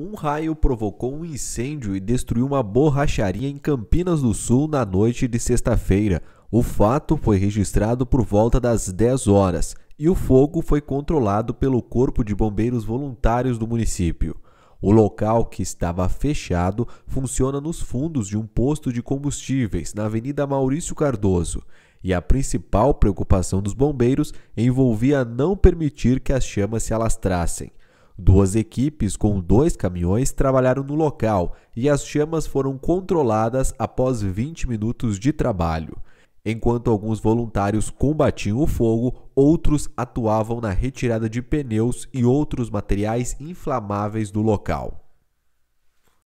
Um raio provocou um incêndio e destruiu uma borracharia em Campinas do Sul na noite de sexta-feira. O fato foi registrado por volta das 10 horas e o fogo foi controlado pelo Corpo de Bombeiros Voluntários do município. O local, que estava fechado, funciona nos fundos de um posto de combustíveis na Avenida Maurício Cardoso, e a principal preocupação dos bombeiros envolvia não permitir que as chamas se alastrassem. Duas equipes com dois caminhões trabalharam no local e as chamas foram controladas após 20 minutos de trabalho. Enquanto alguns voluntários combatiam o fogo, outros atuavam na retirada de pneus e outros materiais inflamáveis do local.